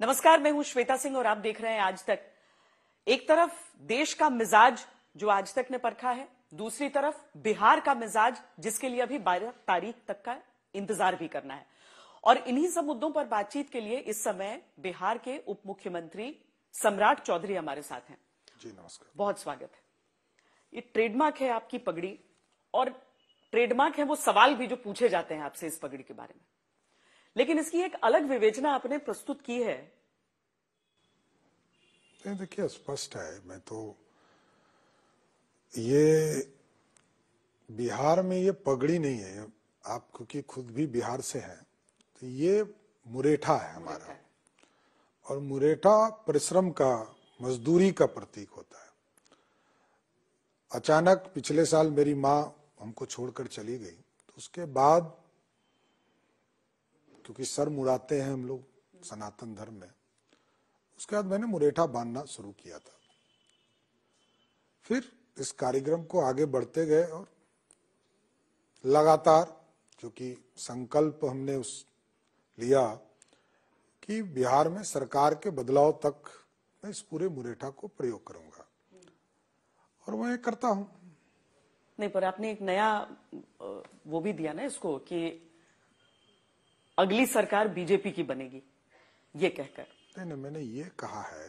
नमस्कार मैं हूं श्वेता सिंह और आप देख रहे हैं आज तक एक तरफ देश का मिजाज जो आज तक ने परखा है दूसरी तरफ बिहार का मिजाज जिसके लिए अभी बारह तारीख तक का इंतजार भी करना है और इन्हीं सब मुद्दों पर बातचीत के लिए इस समय बिहार के उप मुख्यमंत्री सम्राट चौधरी हमारे साथ हैं जी नमस्कार बहुत स्वागत है ये ट्रेडमार्क है आपकी पगड़ी और ट्रेडमार्क है वो सवाल भी जो पूछे जाते हैं आपसे इस पगड़ी के बारे में लेकिन इसकी एक अलग विवेचना आपने प्रस्तुत की है देखिए स्पष्ट है मैं तो ये बिहार में ये पगड़ी नहीं है आप क्योंकि खुद भी बिहार से हैं तो ये मुरेठा है हमारा और मुरेठा परिश्रम का मजदूरी का प्रतीक होता है अचानक पिछले साल मेरी माँ हमको छोड़कर चली गई तो उसके बाद क्योंकि सर मुड़ाते हैं हम लोग सनातन धर्म में उसके बाद मैंने मुरेठा बांधना शुरू किया था फिर इस कार्यक्रम को आगे बढ़ते गए और लगातार क्योंकि संकल्प हमने उस लिया कि बिहार में सरकार के बदलाव तक मैं इस पूरे मुरेठा को प्रयोग करूंगा और मैं करता हूं नहीं पर आपने एक नया वो भी दिया ना इसको कि अगली सरकार बीजेपी की बनेगी ये कहकर नहीं नहीं मैंने ये कहा है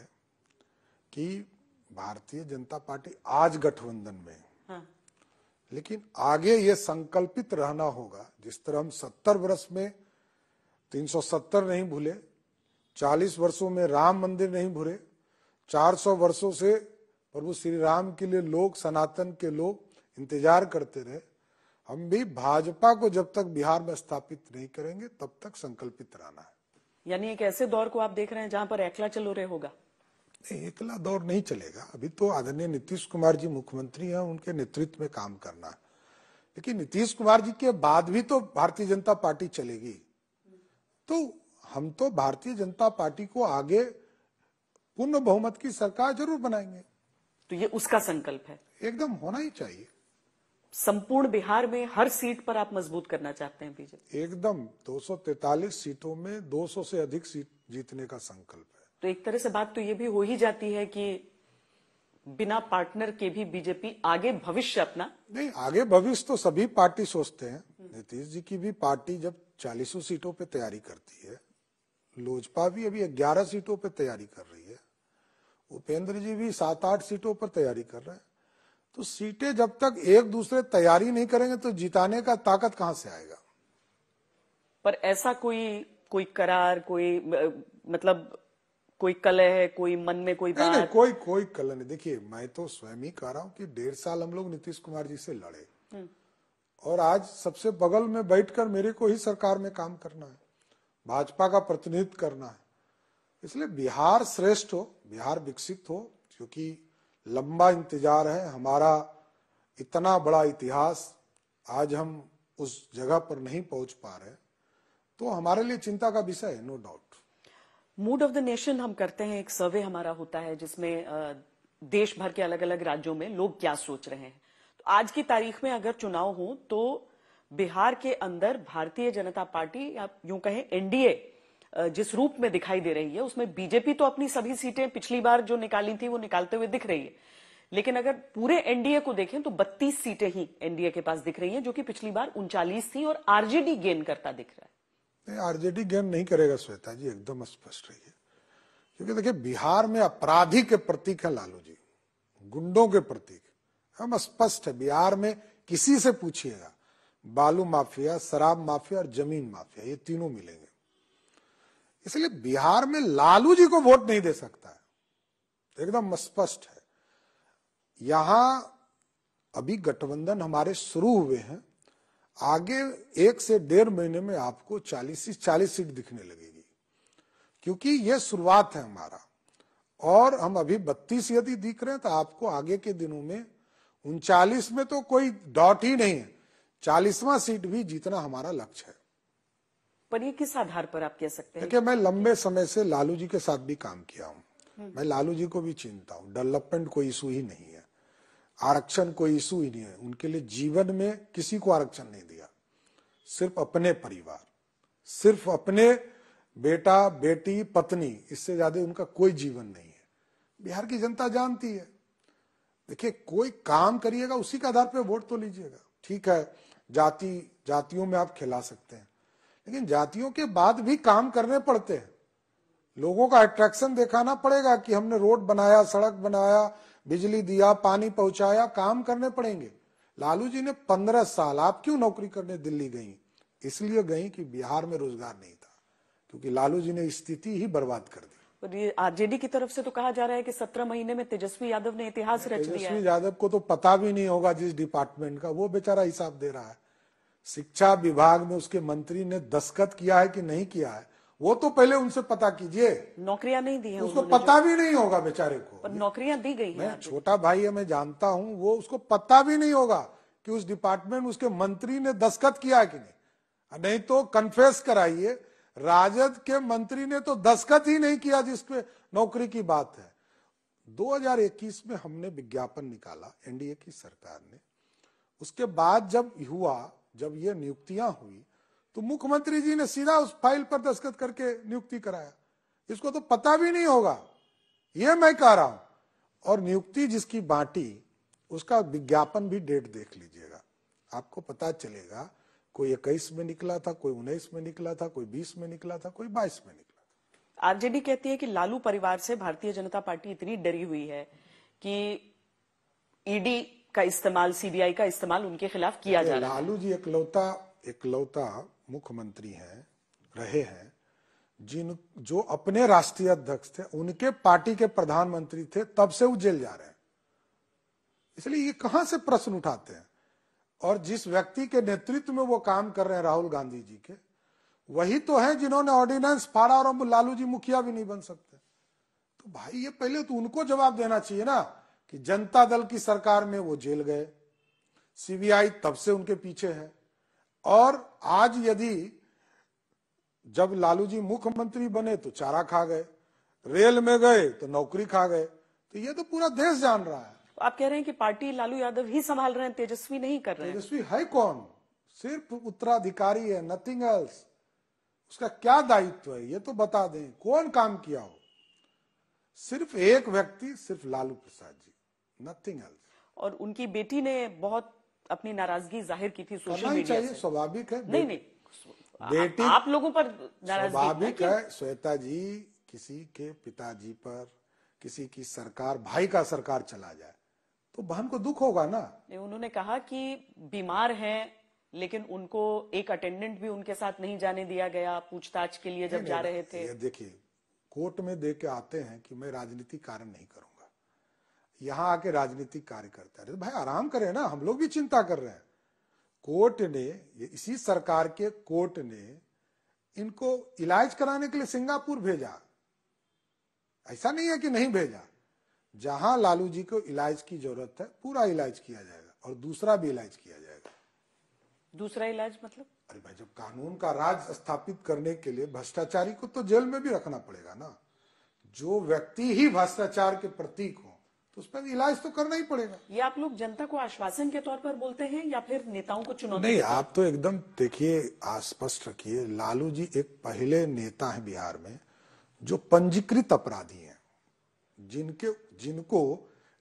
कि भारतीय जनता पार्टी आज गठबंधन में हाँ। लेकिन आगे ये संकल्पित रहना होगा जिस तरह हम सत्तर वर्ष में 370 नहीं भूले 40 वर्षों में राम मंदिर नहीं भूले 400 वर्षों से प्रभु श्री राम के लिए लोग सनातन के लोग इंतजार करते रहे हम भी भाजपा को जब तक बिहार में स्थापित नहीं करेंगे तब तक संकल्पित रहना है यानी एक ऐसे दौर को आप देख रहे हैं जहां पर एकला चलो रहे होगा नहीं एकला दौर नहीं चलेगा अभी तो आदरणीय नीतीश कुमार जी मुख्यमंत्री हैं उनके नेतृत्व में काम करना है लेकिन नीतीश कुमार जी के बाद भी तो भारतीय जनता पार्टी चलेगी तो हम तो भारतीय जनता पार्टी को आगे पूर्ण बहुमत की सरकार जरूर बनाएंगे तो ये उसका संकल्प है एकदम होना ही चाहिए संपूर्ण बिहार में हर सीट पर आप मजबूत करना चाहते हैं बीजेपी एकदम 243 सीटों में 200 से अधिक सीट जीतने का संकल्प है तो एक तरह से बात तो ये भी हो ही जाती है कि बिना पार्टनर के भी बीजेपी आगे भविष्य अपना नहीं आगे भविष्य तो सभी पार्टी सोचते हैं नीतीश जी की भी पार्टी जब चालीसों सीटों पे तैयारी करती है लोजपा भी अभी ग्यारह सीटों पे तैयारी कर रही है उपेंद्र जी भी सात आठ सीटों पर तैयारी कर रहे हैं तो सीटें जब तक एक दूसरे तैयारी नहीं करेंगे तो जिताने का ताकत कहां से आएगा पर ऐसा कोई कोई करार कोई मतलब कोई कल है कोई मन में कोई बात नहीं, नहीं, कोई कोई कल नहीं देखिए मैं तो स्वयं ही कह रहा हूं कि डेढ़ साल हम लोग नीतीश कुमार जी से लड़े हम्म। और आज सबसे बगल में बैठकर मेरे को ही सरकार में काम करना है भाजपा का प्रतिनिधित्व करना है इसलिए बिहार श्रेष्ठ हो बिहार विकसित हो क्योंकि लंबा इंतजार है हमारा इतना बड़ा इतिहास आज हम उस जगह पर नहीं पहुंच पा रहे तो हमारे लिए चिंता का विषय है no doubt mood of the nation हम करते हैं एक सर्वे हमारा होता है जिसमें देश भर के अलग अलग राज्यों में लोग क्या सोच रहे हैं तो आज की तारीख में अगर चुनाव हो तो बिहार के अंदर भारतीय जनता पार्टी या यूं कहें एनडीए जिस रूप में दिखाई दे रही है उसमें बीजेपी तो अपनी सभी सीटें पिछली बार जो निकाली थी वो निकालते हुए दिख रही है लेकिन अगर पूरे एनडीए को देखें तो 32 सीटें ही एनडीए के पास दिख रही हैं जो कि पिछली बार उनचालीस थी और आरजेडी गेन करता दिख रहा है आरजेडी गेन नहीं करेगा श्वेता जी एकदम स्पष्ट रही है क्योंकि देखिए बिहार में अपराधी के प्रतीक है लालू जी गुंडों के प्रतीक हम स्पष्ट है बिहार में किसी से पूछिएगा बालू माफिया शराब माफिया और जमीन माफिया ये तीनों मिलेंगे इसलिए बिहार में लालू जी को वोट नहीं दे सकता है एकदम स्पष्ट है यहां अभी गठबंधन हमारे शुरू हुए हैं आगे एक से डेढ़ महीने में आपको चालीस चालीस सीट दिखने लगेगी क्योंकि ये शुरुआत है हमारा और हम अभी बत्तीस यदि दिख रहे हैं तो आपको आगे के दिनों में उनचालीस में तो कोई डॉट ही नहीं है चालीसवा सीट भी जीतना हमारा लक्ष्य है पर ये किस आधार पर आप कह सकते हैं देखिए मैं लंबे समय से लालू जी के साथ भी काम किया हूँ हम्म। मैं लालू जी को भी चिंता हूँ डेवलपमेंट कोई इशू ही नहीं है आरक्षण कोई इशू ही नहीं है उनके लिए जीवन में किसी को आरक्षण नहीं दिया सिर्फ अपने परिवार सिर्फ अपने बेटा बेटी पत्नी इससे ज्यादा उनका कोई जीवन नहीं है बिहार की जनता जानती है देखिए कोई काम करिएगा उसी के आधार पर वोट तो लीजिएगा ठीक है जाति जातियों में आप खिला सकते हैं लेकिन जातियों के बाद भी काम करने पड़ते हैं लोगों का अट्रैक्शन दिखाना पड़ेगा कि हमने रोड बनाया सड़क बनाया बिजली दिया पानी पहुंचाया काम करने पड़ेंगे लालू जी ने पंद्रह साल आप क्यों नौकरी करने दिल्ली गई इसलिए गई कि बिहार में रोजगार नहीं था क्योंकि लालू जी ने स्थिति ही बर्बाद कर दी आरजेडी की तरफ से तो कहा जा रहा है कि सत्रह महीने में तेजस्वी यादव ने इतिहास रच दिया तेजस्वी यादव को तो पता भी नहीं होगा जिस डिपार्टमेंट का वो बेचारा हिसाब दे रहा है शिक्षा विभाग में उसके मंत्री ने दस्खत किया है कि नहीं किया है वो तो पहले उनसे पता कीजिए नौकरियां नहीं दी है उसको पता भी नहीं होगा बेचारे को नौकरियां दी गई मैं छोटा भाई है मैं जानता हूँ वो उसको पता भी नहीं होगा कि उस डिपार्टमेंट उसके मंत्री ने दस्खत किया है कि नहीं नहीं तो कन्फेस कराइए राजद के मंत्री ने तो दस्खत ही नहीं किया जिसपे नौकरी की बात है 2021 में हमने विज्ञापन निकाला एनडीए की सरकार ने उसके बाद जब हुआ जब ये नियुक्तियां हुई तो मुख्यमंत्री जी ने सीधा उस फाइल पर दस्तखत करके नियुक्ति कराया इसको तो पता भी नहीं होगा ये मैं कह रहा हूं और नियुक्ति जिसकी बांटी उसका विज्ञापन भी डेट देख लीजिएगा आपको पता चलेगा कोई इक्कीस में निकला था कोई उन्नीस में निकला था कोई बीस में निकला था कोई बाईस में निकला था आरजेडी कहती है कि लालू परिवार से भारतीय जनता पार्टी इतनी डरी हुई है कि ईडी का इस्तेमाल सीबीआई का इस्तेमाल उनके खिलाफ किया जा रहा है लालू जी इकलौता इकलौता मुख्यमंत्री हैं रहे हैं जिन जो अपने राष्ट्रीय अध्यक्ष थे उनके पार्टी के प्रधानमंत्री थे तब से वो जेल जा रहे हैं इसलिए ये कहां से प्रश्न उठाते हैं और जिस व्यक्ति के नेतृत्व में वो काम कर रहे हैं राहुल गांधी जी के वही तो है जिन्होंने ऑर्डिनेंस फाड़ा और लालू जी मुखिया भी नहीं बन सकते तो भाई ये पहले तो उनको जवाब देना चाहिए ना कि जनता दल की सरकार में वो जेल गए सीबीआई तब से उनके पीछे है और आज यदि जब लालू जी मुख्यमंत्री बने तो चारा खा गए रेल में गए तो नौकरी खा गए तो ये तो पूरा देश जान रहा है तो आप कह रहे हैं कि पार्टी लालू यादव ही संभाल रहे हैं तेजस्वी नहीं कर रहे तेजस्वी है कौन सिर्फ उत्तराधिकारी है नथिंग एल्स उसका क्या दायित्व है ये तो बता दें कौन काम किया हो सिर्फ एक व्यक्ति सिर्फ लालू प्रसाद जी नथिंग एल्स और उनकी बेटी ने बहुत अपनी नाराजगी जाहिर की थी सोशल मीडिया चाहिए स्वाभाविक है नहीं नहीं बेटी आप लोगों पर स्वाभाविक है श्वेता जी किसी के पिताजी पर किसी की सरकार भाई का सरकार चला जाए तो बहन को दुख होगा ना उन्होंने कहा कि बीमार हैं लेकिन उनको एक अटेंडेंट भी उनके साथ नहीं जाने दिया गया पूछताछ के लिए जब जा रहे थे देखिए कोर्ट में दे के आते हैं कि मैं राजनीति कारण नहीं करूंगा यहां आके राजनीतिक कार्य करता है तो भाई आराम करें ना हम लोग भी चिंता कर रहे हैं कोर्ट ने इसी सरकार के कोर्ट ने इनको इलाज कराने के लिए सिंगापुर भेजा ऐसा नहीं है कि नहीं भेजा जहां लालू जी को इलाज की जरूरत है पूरा इलाज किया जाएगा और दूसरा भी इलाज किया जाएगा दूसरा इलाज मतलब अरे भाई जब कानून का राज स्थापित करने के लिए भ्रष्टाचारी को तो जेल में भी रखना पड़ेगा ना जो व्यक्ति ही भ्रष्टाचार के प्रतीक हो तो उस पर इलाज तो करना ही पड़ेगा ये आप लोग जनता को आश्वासन के तौर पर बोलते हैं या फिर नेताओं को चुनौती नहीं आप तो एकदम देखिए स्पष्ट रखिए लालू जी एक पहले नेता है बिहार में जो पंजीकृत अपराधी हैं जिनके जिनको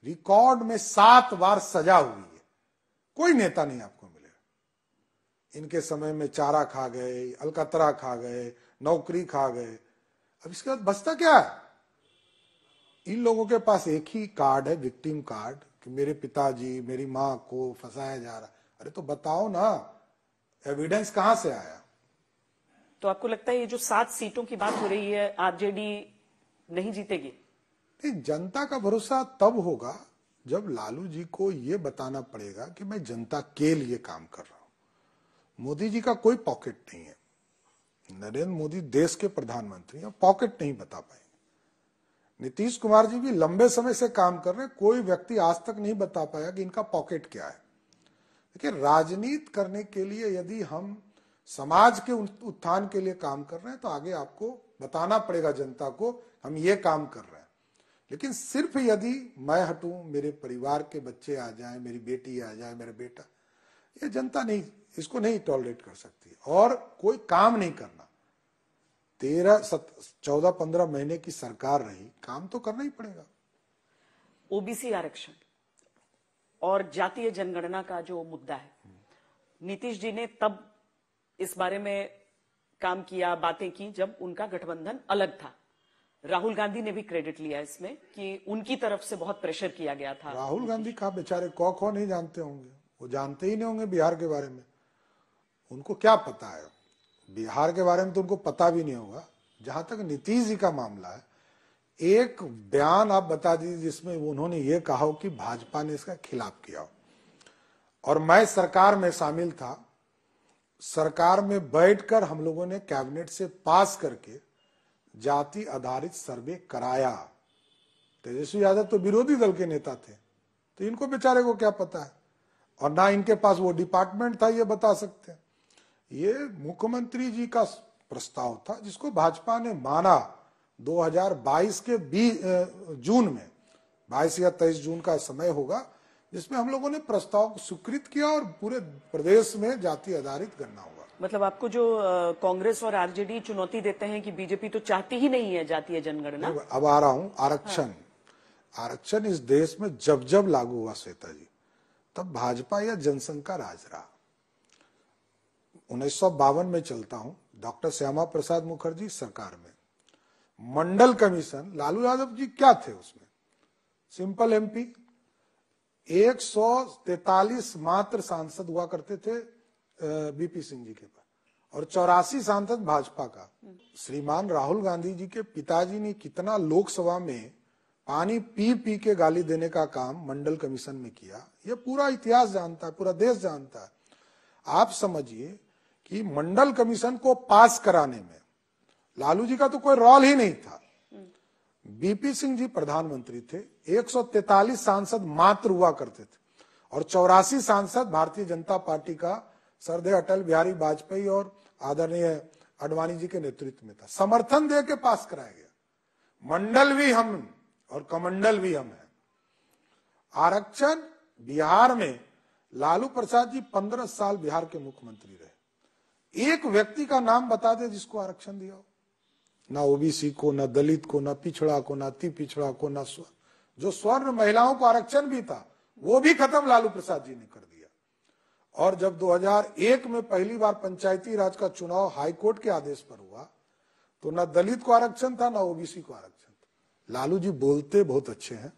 रिकॉर्ड में सात बार सजा हुई है कोई नेता नहीं आपको मिलेगा इनके समय में चारा खा गए अलकतरा खा गए नौकरी खा गए अब इसके बाद बचता क्या है इन लोगों के पास एक ही कार्ड है विक्टिम कार्ड कि मेरे पिताजी मेरी माँ को फंसाया जा रहा अरे तो बताओ ना एविडेंस कहां से आया तो आपको लगता है ये जो सात सीटों की बात हो रही है आरजेडी नहीं जीतेगी जनता का भरोसा तब होगा जब लालू जी को यह बताना पड़ेगा कि मैं जनता के लिए काम कर रहा हूं मोदी जी का कोई पॉकेट नहीं है नरेंद्र मोदी देश के प्रधानमंत्री पॉकेट नहीं बता पाए नीतीश कुमार जी भी लंबे समय से काम कर रहे कोई व्यक्ति आज तक नहीं बता पाया कि इनका पॉकेट क्या है देखिए राजनीति करने के लिए यदि हम समाज के उत्थान के लिए काम कर रहे हैं तो आगे आपको बताना पड़ेगा जनता को हम ये काम कर रहे हैं लेकिन सिर्फ यदि मैं हटूं मेरे परिवार के बच्चे आ जाए मेरी बेटी आ जाए मेरा बेटा ये जनता नहीं इसको नहीं टॉलरेट कर सकती और कोई काम नहीं करना तेरह चौदह पंद्रह महीने की सरकार रही काम तो करना ही पड़ेगा ओबीसी आरक्षण और जातीय जनगणना का जो मुद्दा है नीतीश जी ने तब इस बारे में काम किया बातें की जब उनका गठबंधन अलग था राहुल गांधी ने भी क्रेडिट लिया इसमें कि उनकी तरफ से बहुत प्रेशर किया गया था राहुल गांधी का बेचारे कौ कौ नहीं जानते होंगे वो जानते ही नहीं होंगे बिहार के बारे में उनको क्या पता है बिहार के बारे में तो उनको पता भी नहीं होगा जहां तक नीतीश जी का मामला है एक बयान आप बता दीजिए जिसमें उन्होंने ये कहा हो कि भाजपा ने इसका खिलाफ किया हो और मैं सरकार में शामिल था सरकार में बैठकर हम लोगों ने कैबिनेट से पास करके जाति आधारित सर्वे कराया तेजस्वी यादव तो विरोधी दल के नेता थे तो इनको बेचारे को क्या पता है और ना इनके पास वो डिपार्टमेंट था ये बता सकते हैं ये मुख्यमंत्री जी का प्रस्ताव था जिसको भाजपा ने माना 2022 के बीस जून में 22 या 23 जून का समय होगा जिसमें हम लोगों ने प्रस्ताव को स्वीकृत किया और पूरे प्रदेश में जाति आधारित गणना हुआ मतलब आपको जो कांग्रेस और आरजेडी चुनौती देते हैं कि बीजेपी तो चाहती ही नहीं है जातीय जनगणना अब आ रहा हूँ आरक्षण हाँ। आरक्षण इस देश में जब जब लागू हुआ श्वेता जी तब भाजपा या जनसंघ का राज रहा उन्नीस में चलता हूं डॉक्टर श्यामा प्रसाद मुखर्जी सरकार में मंडल कमीशन लालू यादव जी क्या थे उसमें सिंपल एमपी एक मात्र सांसद हुआ करते थे बीपी सिंह जी के पास और चौरासी सांसद भाजपा का श्रीमान राहुल गांधी जी के पिताजी ने कितना लोकसभा में पानी पी पी के गाली देने का काम मंडल कमीशन में किया यह पूरा इतिहास जानता है पूरा देश जानता है आप समझिए कि मंडल कमीशन को पास कराने में लालू जी का तो कोई रोल ही नहीं था बीपी सिंह जी प्रधानमंत्री थे 143 सांसद मात्र हुआ करते थे और चौरासी सांसद भारतीय जनता पार्टी का सरदे अटल बिहारी वाजपेयी और आदरणीय अडवाणी जी के नेतृत्व में था समर्थन दे के पास कराया गया मंडल भी हम और कमंडल भी हम है आरक्षण बिहार में लालू प्रसाद जी पंद्रह साल बिहार के मुख्यमंत्री रहे एक व्यक्ति का नाम बता दे जिसको आरक्षण दिया हो ना ओबीसी को ना दलित को ना पिछड़ा को ना अति पिछड़ा को ना स्व जो स्वर्ण महिलाओं को आरक्षण भी था वो भी खत्म लालू प्रसाद जी ने कर दिया और जब 2001 में पहली बार पंचायती राज का चुनाव हाईकोर्ट के आदेश पर हुआ तो ना दलित को आरक्षण था ना ओबीसी को आरक्षण था लालू जी बोलते बहुत अच्छे हैं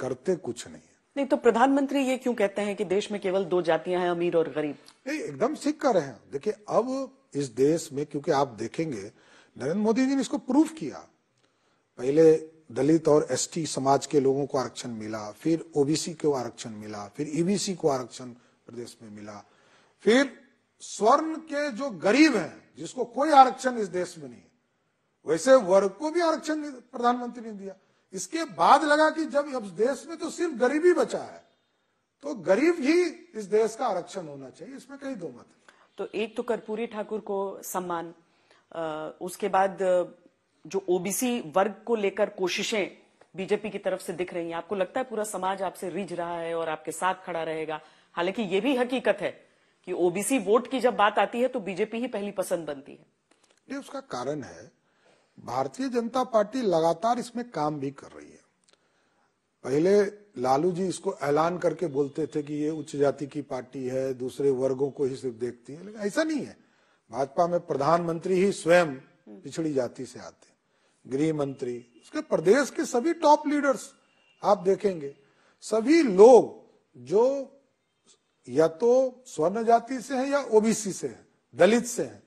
करते कुछ नहीं है नहीं तो प्रधानमंत्री ये क्यों कहते हैं कि देश में केवल दो जातियां हैं अमीर और गरीब नहीं एकदम सीख कर रहे हैं देखिए अब इस देश में क्योंकि आप देखेंगे नरेंद्र मोदी जी ने इसको प्रूफ किया पहले दलित और एसटी समाज के लोगों को आरक्षण मिला फिर ओबीसी को आरक्षण मिला फिर ईबीसी को आरक्षण प्रदेश में मिला फिर स्वर्ण के जो गरीब हैं जिसको कोई आरक्षण इस देश में नहीं वैसे वर्ग को भी आरक्षण प्रधानमंत्री ने दिया इसके बाद लगा कि जब अब देश में तो सिर्फ गरीबी बचा है तो गरीब ही इस देश का आरक्षण होना चाहिए इसमें कहीं दो मत तो एक तो कर्पूरी ठाकुर को सम्मान उसके बाद जो ओबीसी वर्ग को लेकर कोशिशें बीजेपी की तरफ से दिख रही हैं आपको लगता है पूरा समाज आपसे रिझ रहा है और आपके साथ खड़ा रहेगा हालांकि ये भी हकीकत है कि ओबीसी वोट की जब बात आती है तो बीजेपी ही पहली पसंद बनती है ये उसका कारण है भारतीय जनता पार्टी लगातार इसमें काम भी कर रही है पहले लालू जी इसको ऐलान करके बोलते थे कि ये उच्च जाति की पार्टी है दूसरे वर्गों को ही सिर्फ देखती है लेकिन ऐसा नहीं है भाजपा में प्रधानमंत्री ही स्वयं पिछड़ी जाति से आते गृह मंत्री उसके प्रदेश के सभी टॉप लीडर्स आप देखेंगे सभी लोग जो या तो स्वर्ण जाति से हैं या ओबीसी से हैं दलित से हैं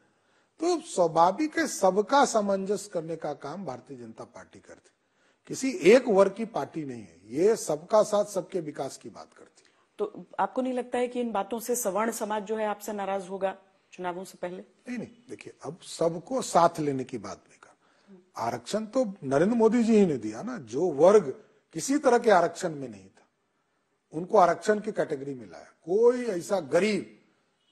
तो स्वाभाविक है सबका सामंजस्य करने का काम भारतीय जनता पार्टी करती किसी एक वर्ग की पार्टी नहीं है ये सबका साथ सबके विकास की बात करती तो आपको नहीं लगता है कि इन बातों से सवर्ण समाज जो है आपसे नाराज होगा चुनावों से पहले नहीं नहीं देखिए अब सबको साथ लेने की बात नहीं कहा आरक्षण तो नरेंद्र मोदी जी ही ने दिया ना जो वर्ग किसी तरह के आरक्षण में नहीं था उनको आरक्षण की कैटेगरी में लाया कोई ऐसा गरीब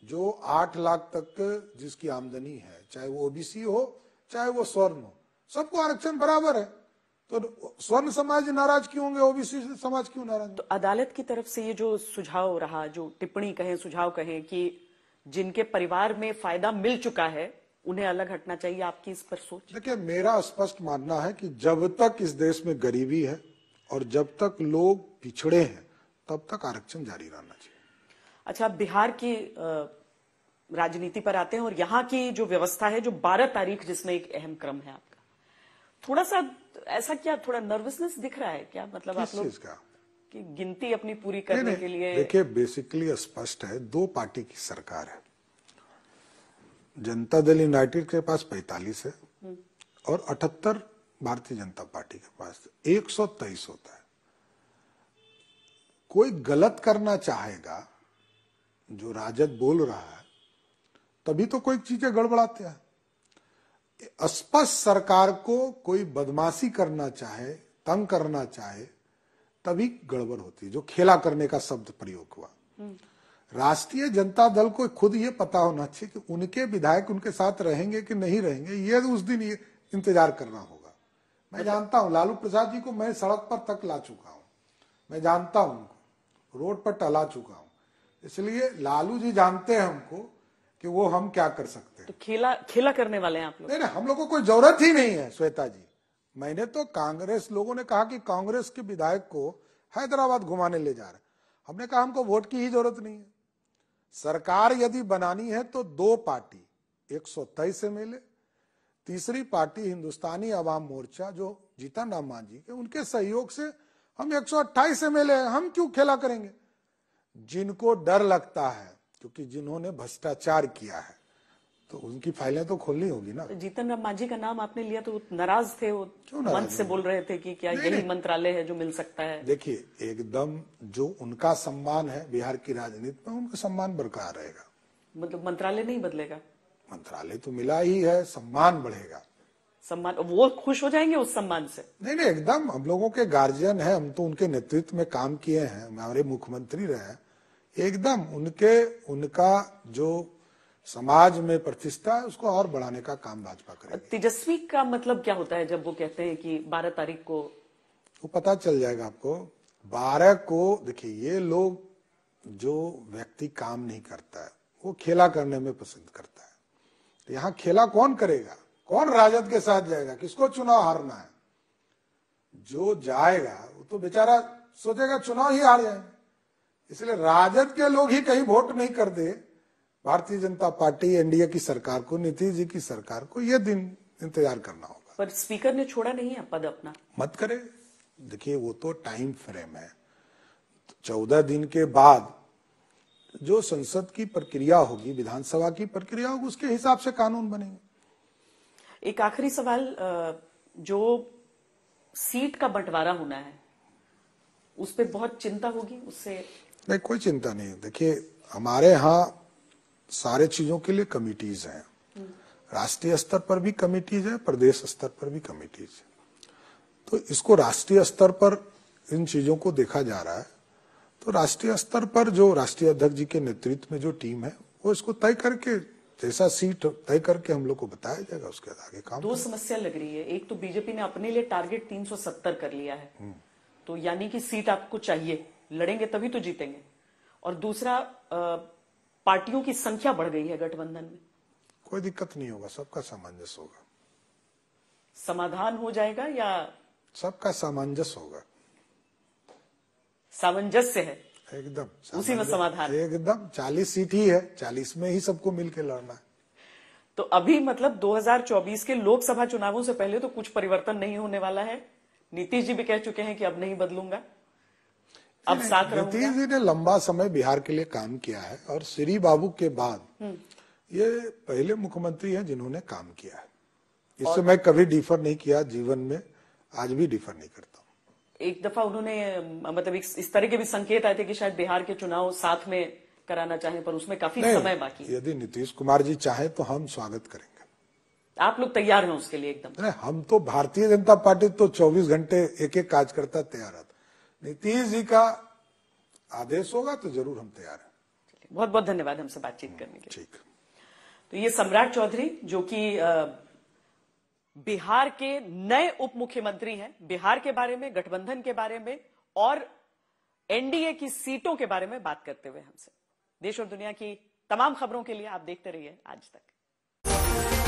जो आठ लाख तक जिसकी आमदनी है चाहे वो ओबीसी हो चाहे वो स्वर्ण हो सबको आरक्षण बराबर है तो स्वर्ण समाज नाराज क्यों होंगे ओबीसी समाज क्यों नाराज तो अदालत की तरफ से ये जो सुझाव रहा जो टिप्पणी कहें सुझाव कहें कि जिनके परिवार में फायदा मिल चुका है उन्हें अलग हटना चाहिए आपकी इस पर सोच देखिए मेरा स्पष्ट मानना है कि जब तक इस देश में गरीबी है और जब तक लोग पिछड़े हैं तब तक आरक्षण जारी रहना चाहिए अच्छा आप बिहार की राजनीति पर आते हैं और यहाँ की जो व्यवस्था है जो 12 तारीख जिसमें एक अहम क्रम है आपका थोड़ा सा ऐसा क्या थोड़ा नर्वसनेस दिख रहा है क्या मतलब आप लोग कि गिनती अपनी पूरी करने नहीं, के लिए देखिए बेसिकली स्पष्ट है दो पार्टी की सरकार है जनता दल यूनाइटेड के पास 45 है हम्म। और 78 भारतीय जनता पार्टी के पास एक होता है कोई गलत करना चाहेगा जो राजद बोल रहा है तभी तो कोई चीजें गड़बड़ाते हैं स्पष्ट सरकार को कोई बदमाशी करना चाहे तंग करना चाहे तभी गड़बड़ होती है जो खेला करने का शब्द प्रयोग हुआ हम्म। राष्ट्रीय जनता दल को खुद ये पता होना चाहिए कि उनके विधायक उनके साथ रहेंगे कि नहीं रहेंगे ये उस दिन ये इंतजार करना होगा मैं अच्छा। जानता हूं लालू प्रसाद जी को मैं सड़क पर तक ला चुका हूं मैं जानता हूं रोड पर टला चुका हूं इसलिए लालू जी जानते हैं हमको कि वो हम क्या कर सकते हैं तो खेला खेला करने वाले हैं आप लोग नहीं नहीं हम लोग को कोई जरूरत ही नहीं है श्वेता जी मैंने तो कांग्रेस लोगों ने कहा कि कांग्रेस के विधायक को हैदराबाद घुमाने ले जा रहे हमने कहा हमको वोट की ही जरूरत नहीं है सरकार यदि बनानी है तो दो पार्टी एक सौ तेईस तीसरी पार्टी हिंदुस्तानी अवाम मोर्चा जो जीतन राम मांझी के उनके सहयोग से हम एक सौ अट्ठाईस एमएलए हम क्यों खेला करेंगे जिनको डर लगता है क्योंकि जिन्होंने भ्रष्टाचार किया है तो उनकी फाइलें तो खोलनी होगी ना जीतन राम मांझी का नाम आपने लिया तो नाराज थे वो क्यों नाराज मंच से बोल रहे थे कि क्या यही मंत्रालय है जो मिल सकता है देखिए एकदम जो उनका सम्मान है बिहार की राजनीति में उनका सम्मान बरकरार रहेगा मतलब मंत्रालय नहीं बदलेगा मंत्रालय तो मिला ही है सम्मान बढ़ेगा सम्मान वो खुश हो जाएंगे उस सम्मान से नहीं नहीं एकदम हम लोगों के गार्जियन है हम तो उनके नेतृत्व में काम किए हैं हमारे मुख्यमंत्री रहे हैं एकदम उनके उनका जो समाज में प्रतिष्ठा है उसको और बढ़ाने का काम भाजपा करेगी तेजस्वी का मतलब क्या होता है जब वो कहते हैं कि 12 तारीख को वो पता चल जाएगा आपको 12 को देखिए ये लोग जो व्यक्ति काम नहीं करता है वो खेला करने में पसंद करता है तो यहाँ खेला कौन करेगा कौन राजद के साथ जाएगा किसको चुनाव हारना है जो जाएगा वो तो बेचारा सोचेगा चुनाव ही हार जाएगा इसलिए राजद के लोग ही कहीं वोट नहीं कर दे भारतीय जनता पार्टी एनडीए की सरकार को नीतीश जी की सरकार को यह दिन इंतजार करना होगा पर स्पीकर ने छोड़ा नहीं है पद अपना मत करे देखिए वो तो टाइम फ्रेम है चौदह दिन के बाद जो संसद की प्रक्रिया होगी विधानसभा की प्रक्रिया होगी उसके हिसाब से कानून बनेंगे एक आखिरी सवाल जो सीट का बंटवारा होना है उस पर बहुत चिंता होगी उससे नहीं कोई चिंता नहीं देखिए हमारे यहाँ सारे चीजों के लिए कमिटीज हैं राष्ट्रीय स्तर पर भी कमिटीज है प्रदेश स्तर पर भी कमिटीज है तो इसको राष्ट्रीय स्तर पर इन चीजों को देखा जा रहा है तो राष्ट्रीय स्तर पर जो राष्ट्रीय अध्यक्ष जी के नेतृत्व में जो टीम है वो इसको तय करके जैसा सीट तय करके हम लोग को बताया जाएगा उसके आगे काम दो समस्या लग रही है एक तो बीजेपी ने अपने लिए टारगेट 370 कर लिया है हम्म। तो यानी कि सीट आपको चाहिए लड़ेंगे तभी तो जीतेंगे और दूसरा पार्टियों की संख्या बढ़ गई है गठबंधन में कोई दिक्कत नहीं होगा सबका सामंजस्य होगा समाधान हो जाएगा या सबका सामंजस्य होगा सामंजस्य है एकदम उसी में समाधान एकदम चालीस सीट ही है चालीस में ही सबको मिलकर लड़ना है तो अभी मतलब 2024 के लोकसभा चुनावों से पहले तो कुछ परिवर्तन नहीं होने वाला है नीतीश जी भी कह चुके हैं कि अब नहीं बदलूंगा अब साथ नीतीश जी ने लंबा समय बिहार के लिए काम किया है और श्री बाबू के बाद हम्म। ये पहले मुख्यमंत्री हैं जिन्होंने काम किया है इससे मैं कभी डिफर नहीं किया जीवन में आज भी डिफर नहीं करता एक दफा उन्होंने मतलब इस तरह के भी संकेत आए थे कि शायद बिहार के चुनाव साथ में कराना चाहें पर उसमें काफी समय बाकी यदि नीतीश कुमार जी चाहे तो हम स्वागत करेंगे आप लोग तैयार हैं उसके लिए एकदम हम तो भारतीय जनता पार्टी तो 24 घंटे एक एक कार्यकर्ता तैयार है नीतीश जी का आदेश होगा तो जरूर हम तैयार हैं बहुत बहुत धन्यवाद हमसे बातचीत हम्म, करने के लिए ठीक तो ये सम्राट चौधरी जो कि बिहार के नए उप मुख्यमंत्री हैं बिहार के बारे में गठबंधन के बारे में और एनडीए की सीटों के बारे में बात करते हुए हमसे देश और दुनिया की तमाम खबरों के लिए आप देखते रहिए आज तक